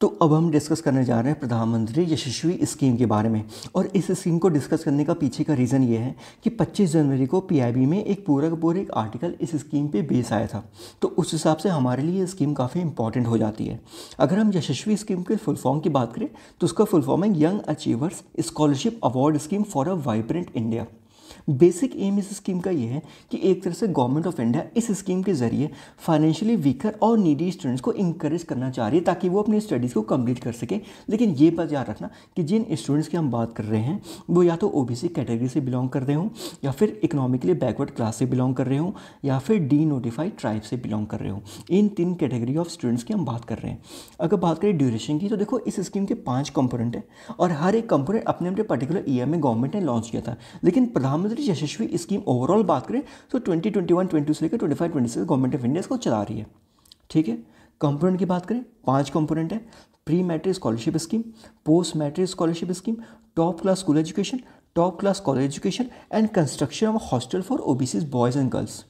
तो अब हम डिस्कस करने जा रहे हैं प्रधानमंत्री यशस्वी स्कीम के बारे में और इस स्कीम को डिस्कस करने का पीछे का रीज़न ये है कि 25 जनवरी को पीआईबी में एक पूरा का पूरा एक आर्टिकल इस स्कीम पे बेस आया था तो उस हिसाब से हमारे लिए स्कीम काफ़ी इंपॉर्टेंट हो जाती है अगर हम यशस्वी स्कीम के फुल फॉर्म की बात करें तो उसका फुल फॉर्म है young achievers scholarship award scheme for a vibrant India basic aim इस स्कीम का ये है कि एक तरह से गवर्नमेंट ऑफ इंडिया इस स्कीम के ज़रिए फाइनेंशियली वीकर और नीडी स्टूडेंट्स को इंकरेज करना चाह रही है ताकि वो अपनी स्टडीज़ को कम्प्लीट कर सकें लेकिन ये बात याद रखना कि जिन स्टूडेंट्स की हम बात कर रहे हैं वो या तो ओ कैटेगरी से बिलोंग कर रहे हों या फिर इकोनॉमिकली बैकवर्ड क्लास से बिलोंग कर रहे हों या फिर डी नोटिफाइड ट्राइब से बिलोंग कर रहे हों इन तीन कैटेगरी ऑफ स्टूडेंट्स की हम बात कर रहे हैं अगर बात करें ड्यूरेशन की तो देखो इस स्कीम के पाँच कंपोनेंट हैं और हर एक कंपोनेंट अपने अपने पर्टिकुलर ईयर में गवर्नमेंट ने लॉन्च किया था लेकिन प्रधान प्रधानमंत्री यशस्वी स्कीम ओवरऑल बात करें तो ट्वेंटी ट्वेंटी वन ट्वेंटी से लेकर twenty five twenty six government of India इसको चला रही है ठीक है कंपोनेंट की बात करें पांच कंपोनेंट है pre matric scholarship scheme post matric scholarship scheme top class school education top class college education and construction of hostel for OBC boys and girls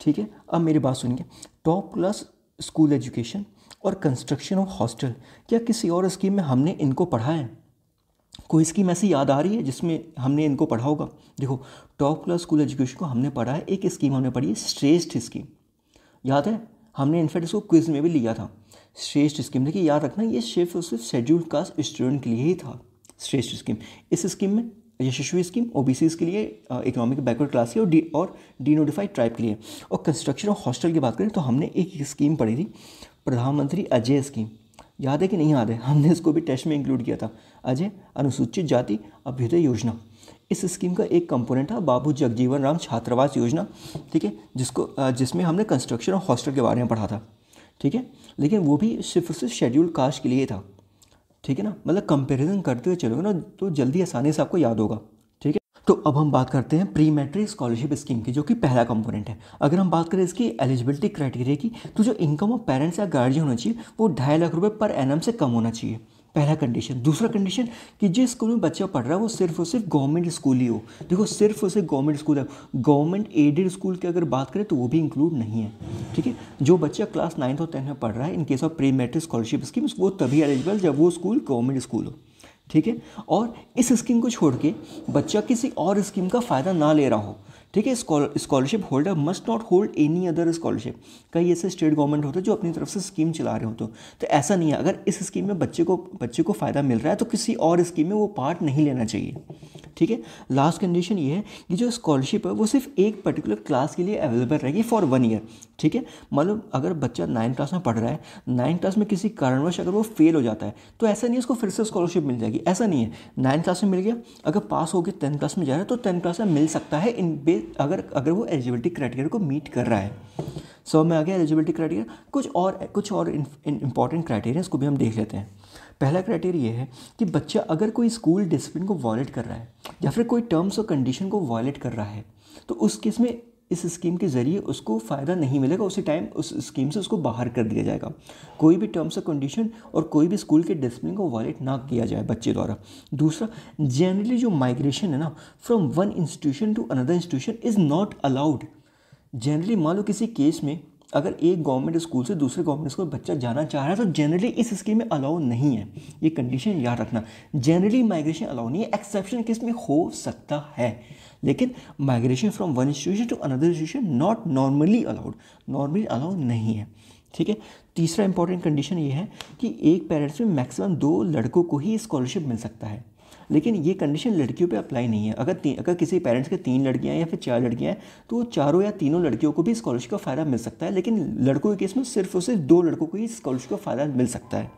ठीक है अब मेरी बात सुनिए टॉप क्लास स्कूल एजुकेशन और कंस्ट्रक्शन ऑफ हॉस्टल क्या किसी और स्कीम में हमने इनको पढ़ा है कोई स्कीम ऐसी याद आ रही है जिसमें हमने इनको पढ़ा होगा देखो टॉप क्लास स्कूल एजुकेशन को हमने पढ़ा है एक स्कीम हमने पढ़ी है श्रेष्ठ स्कीम याद है हमने इनफैक्ट इसको क्विज में भी लिया था श्रेष्ठ स्कीम देखिए याद रखना ये सिर्फ और सिर्फ शेड्यूल्ड कास्ट स्टूडेंट के लिए ही था श्रेष्ठ स्कीम इस स्कीम में यशस्वी स्कीम ओ बी के लिए इकोनॉमिक बैकवर्ड क्लास के और डी और डीनोटिफाइड ट्राइब के लिए और कंस्ट्रक्शन और हॉस्टल की बात करें तो हमने एक स्कीम पढ़ी थी प्रधानमंत्री अजय स्कीम याद है कि नहीं याद है हमने इसको भी टेस्ट में इंक्लूड किया था अजय अनुसूचित जाति अभ्युदय योजना इस स्कीम का एक कंपोनेंट था बाबू जगजीवन राम छात्रावास योजना ठीक है जिसको जिसमें हमने कंस्ट्रक्शन और हॉस्टल के बारे में पढ़ा था ठीक है लेकिन वो भी सिर्फ सिर्फ शेड्यूल कास्ट के लिए था ठीक है ना मतलब कंपैरिजन करते हुए चलोगे ना तो जल्दी आसानी से आपको याद होगा तो अब हम बात करते हैं प्री मैट्रिक स्कॉलरशिप स्कीम की जो कि पहला कंपोनेंट है अगर हम बात करें इसकी एलिजिबिलिटी क्राइटेरिया की तो जो इनकम ऑफ पेरेंट्स या गार्जियन होना चाहिए वो ढाई लाख रुपये पर एनम से कम होना चाहिए पहला कंडीशन दूसरा कंडीशन कि जिस स्कूल में बच्चा पढ़ रहा है वो सिर्फ और सिर्फ गवर्नमेंट स्कूल ही हो देखो सिर्फ और सिर्फ गवर्नमेंट स्कूल है गवर्नमेंट एडेड स्कूल की अगर बात करें तो वो भी इंक्लूड नहीं है ठीक है जो बच्चा क्लास नाइन्थ और टेंथ में पढ़ रहा है in case of pre matric scholarship scheme वो तभी एलिजिबल जब वो स्कूल गवर्नमेंट स्कूल हो ठीक है और इस स्कीम को छोड़ के बच्चा किसी और स्कीम का फ़ायदा ना ले रहा हो ठीक है scholarship holder must not hold any other scholarship कई ऐसे स्टेट गवर्नमेंट होते हैं जो अपनी तरफ से स्कीम चला रहे होते तो ऐसा नहीं है अगर इस स्कीम में बच्चे को बच्चे को फ़ायदा मिल रहा है तो किसी और स्कीम में वो पार्ट नहीं लेना चाहिए ठीक है लास्ट कंडीशन ये है कि जो स्कॉलरशिप है वो सिर्फ एक पर्टिकुलर क्लास के लिए अवेलेबल रहेगी फॉर वन ईयर ठीक है मतलब अगर बच्चा नाइन्थ क्लास में पढ़ रहा है नाइन्थ क्लास में किसी कारणवश अगर वो फेल हो जाता है तो ऐसा नहीं है उसको फिर से स्कॉलरशिप मिल जाएगी ऐसा नहीं है नाइन्थ क्लास में मिल गया अगर पास होकर टेंथ क्लास में जा रहा है तो टेंथ क्लास में मिल सकता है इन बेस अगर अगर वो एलिजिबिलिटी क्राइटेरिया को मीट कर रहा है सो so, में आ गया एलिजिबिलिटी क्राइटेरिया कुछ और कुछ और इंपॉर्टेंट क्राइटेरिया को भी हम देख लेते हैं पहला क्राइटेरिया है कि बच्चा अगर कोई स्कूल डिसिप्लिन को वॉयलेट कर रहा है या फिर कोई टर्म्स और कंडीशन को वॉयलेट कर रहा है तो उस केस में इस स्कीम के ज़रिए उसको फ़ायदा नहीं मिलेगा उसी टाइम उस स्कीम से उसको बाहर कर दिया जाएगा कोई भी टर्म्स और कंडीशन और कोई भी स्कूल के डिसिप्लिन को वॉलेट ना किया जाए बच्चे द्वारा दूसरा जनरली जो माइग्रेशन है ना from one institution to another institution is not allowed generally मान लो किसी केस में अगर एक गवर्नमेंट स्कूल से दूसरे गवर्नमेंट स्कूल बच्चा जाना चाह रहा है तो जनरली इस स्कीम में अलाउ नहीं है ये कंडीशन याद रखना जनरली माइग्रेशन अलाउ नहीं है एक्सेप्शन किस में हो सकता है लेकिन migration from one institution to another institution not normally allowed normally allow नहीं है ठीक है तीसरा इंपॉर्टेंट कंडीशन ये है कि एक पेरेंट्स में मैक्सिमम दो लड़कों को ही स्कॉलरशिप मिल सकता है लेकिन ये कंडीशन लड़कियों पे अप्लाई नहीं है अगर अगर किसी पेरेंट्स के तीन लड़कियां या फिर चार लड़कियां हैं तो चारों या तीनों लड़कियों को भी स्कॉलरशिप का फ़ायदा मिल सकता है लेकिन लड़कों के केस में सिर्फ और सिर्फ दो लड़कों को ही स्कॉलरशिप का फ़ायदा मिल सकता है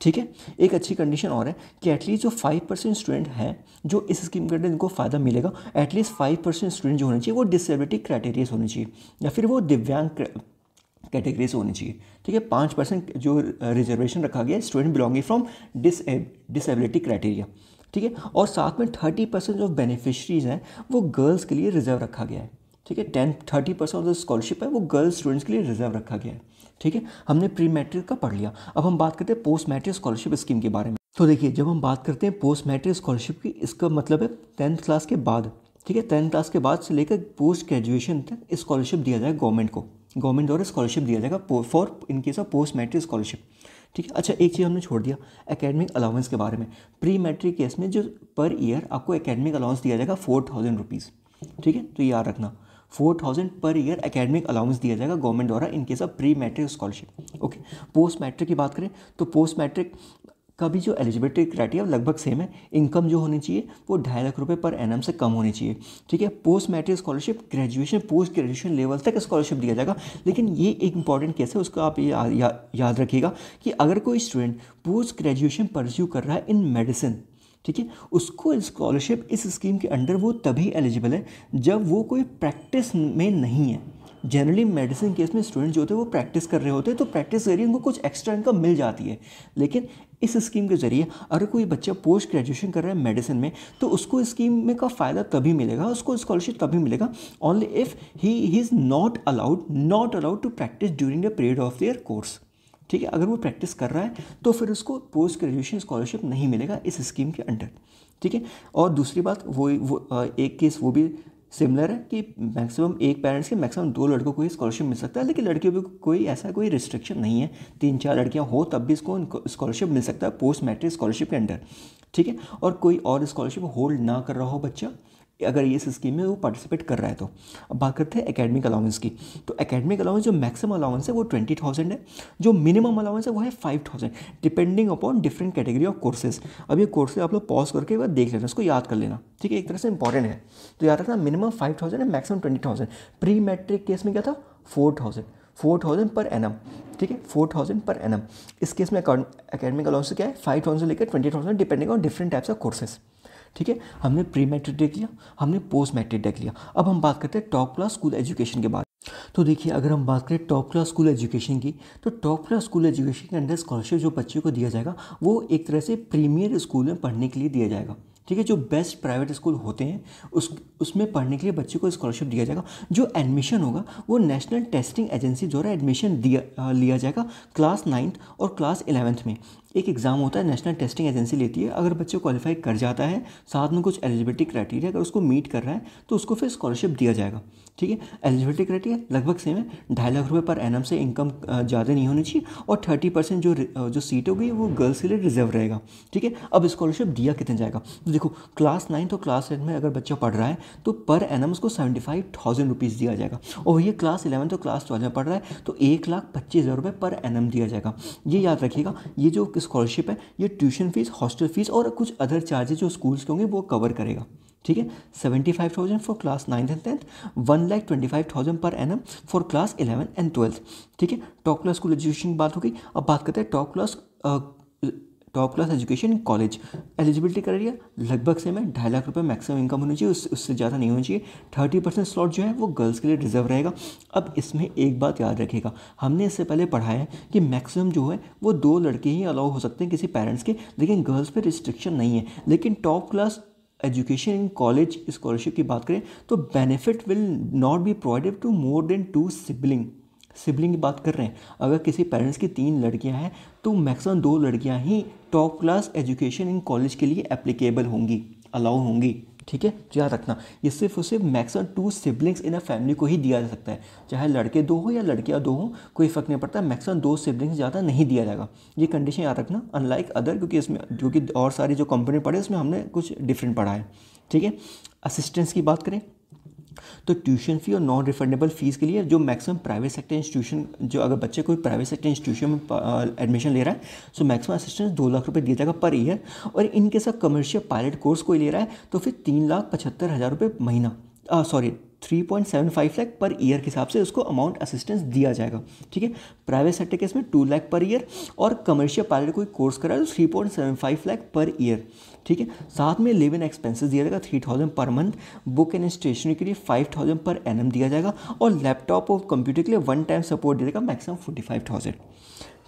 ठीक है एक अच्छी कंडीशन और है कि एटलीस्ट जो फाइव परसेंट स्टूडेंट हैं जो इस स्कीम के अंदर इनको फ़ायदा मिलेगा एटलीस्ट फाइव परसेंट स्टूडेंट जो होने चाहिए वो डिसेबिलिटी क्राइटेरिया होने चाहिए या फिर वो दिव्यांग कैटेगरी से होनी चाहिए ठीक है पाँच परसेंट जो रिजर्वेशन रखा गया है student belonging from dis disability criteria ठीक है और साथ में थर्टी परसेंट जो बेनिफिशरीज़ हैं वो गर्ल्स के लिए रिजर्व रखा गया है ठीक है ten thirty percent of the scholarship है वो गर्ल्स स्टूडेंट्स के लिए रिजर्व रखा गया है ठीक है हमने प्री मैट्रिक का पढ़ लिया अब हम बात करते हैं पोस्ट मैट्रिक स्कॉलरशिप स्कीम के बारे में तो देखिए जब हम बात करते हैं पोस्ट मैट्रिक स्कॉलरशिप की इसका मतलब है टेंथ क्लास के बाद ठीक है टेंथ क्लास के बाद से लेकर पोस्ट ग्रेजुएशन तक स्कॉलरशिप दिया जाए गवर्नमेंट को गवर्नमेंट द्वारा स्कॉलरशिप दिया जाएगा for in case of post matric scholarship ठीक है अच्छा एक चीज़ हमने छोड़ दिया एकेडमिक अलाउंस के बारे में प्री मैट्रिक केस में जो पर ईयर आपको एकेडमिक अलाउंस दिया जाएगा फोर थाउजेंड रुपीज़ ठीक है तो याद रखना four thousand per year academic allowance दिया जाएगा गवर्नमेंट द्वारा in case of pre matric scholarship okay post matric की बात करें तो पोस्ट मैट्रिक का भी जो एलिजिबिलिटी क्राइटेरिया लगभग सेम है इनकम जो होनी चाहिए वो ढाई लाख रुपये पर एन से कम होनी चाहिए ठीक है post matric scholarship graduation post graduation level तक स्कॉलरशिप दिया जाएगा लेकिन ये एक इंपॉर्टेंट केस है उसको आप या, या, याद रखिएगा कि अगर कोई स्टूडेंट पोस्ट ग्रेजुएशन परस्यू कर रहा है इन मेडिसिन ठीक है उसको स्कॉलरशिप इस स्कीम के अंडर वो तभी एलिजिबल है जब वो कोई प्रैक्टिस में नहीं है जनरली मेडिसिन केस में स्टूडेंट जो होते हैं वो प्रैक्टिस कर रहे होते हैं तो प्रैक्टिस करिए उनको कुछ एक्स्ट्रा इनकम मिल जाती है लेकिन इस स्कीम के ज़रिए अगर कोई बच्चा पोस्ट ग्रेजुएशन कर रहा है मेडिसिन में तो उसको स्कीम में का फ़ायदा तभी मिलेगा उसको स्कॉलरशिप तभी मिलेगा only if he he is not allowed not allowed to practice during the period of their course ठीक है अगर वो प्रैक्टिस कर रहा है तो फिर उसको पोस्ट ग्रेजुएशन स्कॉलरशिप नहीं मिलेगा इस स्कीम के अंडर ठीक है और दूसरी बात वो, वो एक केस वो भी सिमिलर है कि मैक्सिमम एक पेरेंट्स के मैक्सिमम दो लड़कों को ही स्कॉलरशिप मिल सकता है लेकिन लड़कियों को कोई ऐसा कोई रिस्ट्रिक्शन नहीं है तीन चार लड़कियां हो तब भी इसको स्कॉलरशिप मिल सकता है पोस्ट मैट्रिक स्कॉलरशिप के अंडर ठीक है और कोई और स्कॉलरशिप होल्ड ना कर रहा हो बच्चा अगर इस स्कीम में वो पार्टिसिपेट कर रहा है तो अब बात करते हैं एकेडमिक अलाउंस की तो एकेडमिक अलाउंस जो मैक्सिमम अलाउंस है वो ट्वेंटी थाउजेंड है जो मिनिमम अलाउंस है वो है five thousand depending upon different category of courses अब ये कोर्सेज आप लोग पॉज करके एक देख लेना उसको याद कर लेना ठीक है एक तरह से इंपॉर्टेंट है तो याद रखना मिनिमम फाइव थाउजेंड है maximum twenty thousand pre matric case में क्या था four thousand four thousand per annum ठीक है फोर थाउजेंड पर एनम इस केस में अकेडमिक अलाउंस क्या है फाइव थाउजेंड लेकर twenty thousand depending on different types of courses ठीक है हमने प्री मैट्रिक देख लिया हमने पोस्ट मैट्रिक देख लिया अब हम बात करते हैं टॉप क्लास स्कूल एजुकेशन के बारे तो देखिए अगर हम बात करें टॉप क्लास स्कूल एजुकेशन की तो टॉप क्लास स्कूल एजुकेशन के अंडर स्कॉलरशिप जो बच्चे को दिया जाएगा वो एक तरह से प्रीमियर स्कूल में पढ़ने के लिए दिया जाएगा ठीक है जो बेस्ट प्राइवेट स्कूल होते हैं उस उसमें पढ़ने के लिए बच्चे को स्कॉलरशिप दिया जाएगा जो एडमिशन होगा वो नेशनल टेस्टिंग एजेंसी द्वारा एडमिशन दिया लिया जाएगा क्लास नाइन्थ और क्लास इलेवेंथ में एक एग्ज़ाम होता है नेशनल टेस्टिंग एजेंसी लेती है अगर बच्चे क्वालिफाई कर जाता है साथ में कुछ एलिजिबिलिटी क्राइटेरिया अगर उसको मीट कर रहा है तो उसको फिर स्कॉलरशिप दिया जाएगा ठीक है एलिजिबिलिटी क्राइटेरिया लगभग सेम है ढाई लाख रुपये पर एनम से इनकम ज़्यादा नहीं होनी चाहिए और थर्टी परसेंट जो जो सीट होगी वो गर्ल्स के लिए रिजर्व रहेगा ठीक है अब स्कॉलरशिप दिया कितने जाएगा तो देखो क्लास नाइन्थ और क्लास टेंथ में अगर बच्चा पढ़ रहा है तो पर एनम उसको सेवेंटी फाइव थाउजेंड रुपीज़ दिया जाएगा और ये क्लास इलेवंथ और क्लास ट्वेल्थ में पढ़ रहा है तो एक लाख पच्चीस हज़ार रुपये पर एनम दिया जाएगा ये याद रखिएगा ये जो स्कॉलरशिप है ये ट्यूशन फीस हॉस्टल फीस और कुछ अदर चार्जेज जो स्कूल्स के होंगे वो कवर करेगा ठीक है seventy five thousand for class ninth and tenth one lakh twenty five thousand per annum for class eleven and twelfth ठीक है टॉप क्लास स्कूल एजुकेशन की बात हो गई अब बात करते हैं top class top class education college eligibility criteria लगभग सेम है ढाई लाख रुपये मैक्सिमम इनकम होनी चाहिए उस उससे ज़्यादा नहीं होनी चाहिए थर्टी परसेंट स्लॉट जो है वो गर्ल्स के लिए रिजर्व रहेगा अब इसमें एक बात याद रखेगा हमने इससे पहले पढ़ाया है कि मैक्सिमम जो है वो दो लड़के ही अलाउ हो सकते हैं किसी पेरेंट्स के लेकिन गर्ल्स पर रिस्ट्रिक्शन नहीं है लेकिन top class education in college scholarship की बात करें तो benefit will not be provided to more than two sibling sibling की बात कर रहे हैं अगर किसी पेरेंट्स की तीन लड़कियां हैं तो मैक्सिमम दो लड़कियां ही top class education in college के लिए एप्लीकेबल होंगी अलाउ होंगी ठीक है तो याद रखना ये सिर्फ और सिर्फ maximum two siblings in a family को ही दिया जा सकता है चाहे लड़के दो हो या लड़कियाँ दो हो कोई फ़र्क नहीं पड़ता मैक्सिमम दो सिबलिंग्स ज़्यादा नहीं दिया जाएगा ये कंडीशन याद रखना अनलाइक अदर क्योंकि इसमें क्योंकि और सारी जो कंपनी पढ़े उसमें हमने कुछ डिफरेंट पढ़ा है ठीक है असिस्टेंस की बात करें तो ट्यूशन फ़ी और नॉन रिफंडेबल फ़ीस के लिए जो मैक्सिमम प्राइवेट सेक्टर इंस्टीट्यूशन जो अगर बच्चे कोई प्राइवेट सेक्टर इंस्टीट्यूशन में एडमिशन ले रहा है सो मैक्सिमम असिस्टेंस दो लाख रुपये दिया जाएगा पर ईयर और इनके साथ कमर्शियल पायलट कोर्स कोई ले रहा है तो फिर तीन लाख पचहत्तर हज़ार रुपये महीना सॉरी 3.75 लाख पर ईयर के हिसाब से उसको अमाउंट असिस्टेंस दिया जाएगा ठीक है प्राइवेट सेक्टर के इसमें टू लाख पर ईयर और कमर्शियल पायलट कोई कोर्स करा तो three point seven five lakh per year ठीक है साथ में लिव इन एक्सपेंसेस दिया जाएगा three thousand per month book and stationery के लिए फाइव थाउजेंड पर एन दिया जाएगा और लैपटॉप और कंप्यूटर के लिए वन टाइम सपोर्ट दिया जाएगा मैक्सिमम फोर्टी फाइव थाउजेंड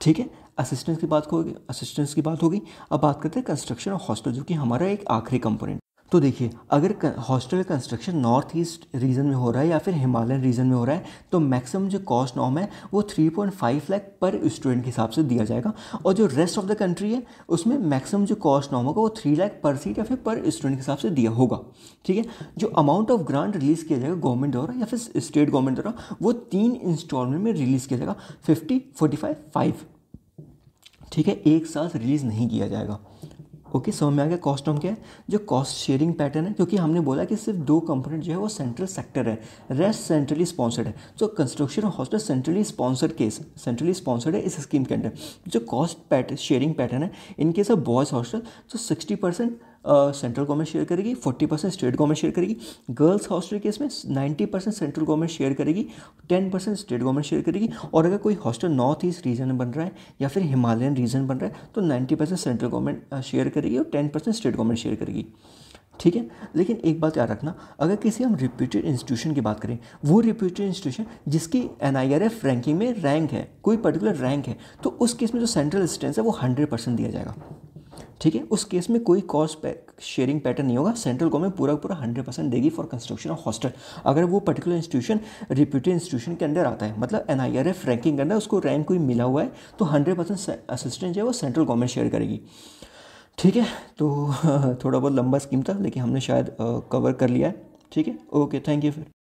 ठीक है असिस्टेंस की बात होगी असिस्टेंस की बात होगी अब बात करते हैं कंस्ट्रक्शन और हॉस्टल जो कि हमारा एक आखिरी कंपोनेंट तो देखिए अगर hostel construction North East region में हो रहा है या फिर हिमालयन रीजन में हो रहा है तो मैक्सिमम जो कॉस्ट नॉम है वो 3.5 लाख पर स्टूडेंट के हिसाब से दिया जाएगा और जो रेस्ट ऑफ द कंट्री है उसमें मैक्सिमम जो कॉस्ट नॉम होगा वो थ्री लाख पर सीट या फिर पर स्टूडेंट के हिसाब से दिया होगा ठीक है जो अमाउंट ऑफ ग्रांट रिलीज़ किया जाएगा गवर्नमेंट द्वारा या फिर स्टेट गवर्नमेंट द्वारा वो तीन इंस्टॉलमेंट में रिलीज़ किया जाएगा फिफ्टी फोर्टी फाइव ठीक है एक साथ रिलीज़ नहीं किया जाएगा ओके समझ में आ गया कॉस्ट हम क्या है जो कॉस्ट शेयरिंग पैटर्न है क्योंकि हमने बोला कि सिर्फ दो कंपोनेंट जो है वो सेंट्रल सेक्टर है रेस्ट सेंट्रली स्पॉन्सर्ड है तो construction hostel centrally sponsored case centrally sponsored है इस स्कीम के अंडर जो कॉस्ट पैटर्न शेयरिंग पैटर्न है in case of boys hostel तो sixty percent central government share करेगी forty percent state government share करेगी गर्ल्स हॉस्टल केस में ninety percent central government share करेगी ten percent state government share करेगी और अगर कोई हॉस्टल नॉर्थ ईस्ट रीजन में बन रहा है या फिर हिमालयन रीजन बन रहा है तो ninety percent central government share करेगी और ten percent state government share करेगी ठीक है लेकिन एक बात याद रखना अगर किसी हम रिप्यूटेड इंस्टीट्यूशन की बात करें वो रिप्यूटेड इंस्टीट्यूशन जिसकी एन रैंकिंग में रैंक है कोई पर्टिकुलर रैंक है तो उस केस में जो सेंट्रल असिस्टेंस है वो हंड्रेड परसेंट दिया जाएगा ठीक है उस केस में कोई कॉस्ट शेयरिंग पैटर्न नहीं होगा सेंट्रल गवर्नमेंट पूरा पूरा हंड्रेड परसेंट देगी फॉर कंस्ट्रक्शन ऑफ हॉस्टल अगर वो पर्टिकुलर इंस्टीट्यूशन रिप्यूटेड इंस्टीट्यूशन के अंदर आता है मतलब N I R F ranking करना उसको रैंक कोई मिला हुआ है तो हंड्रेड परसेंट असिस्टेंट जो है वो सेंट्रल गवर्नमेंट शेयर करेगी ठीक है तो थोड़ा बहुत लंबा स्कीम था लेकिन हमने शायद कवर कर लिया है ठीक है ओके थैंक यू फिर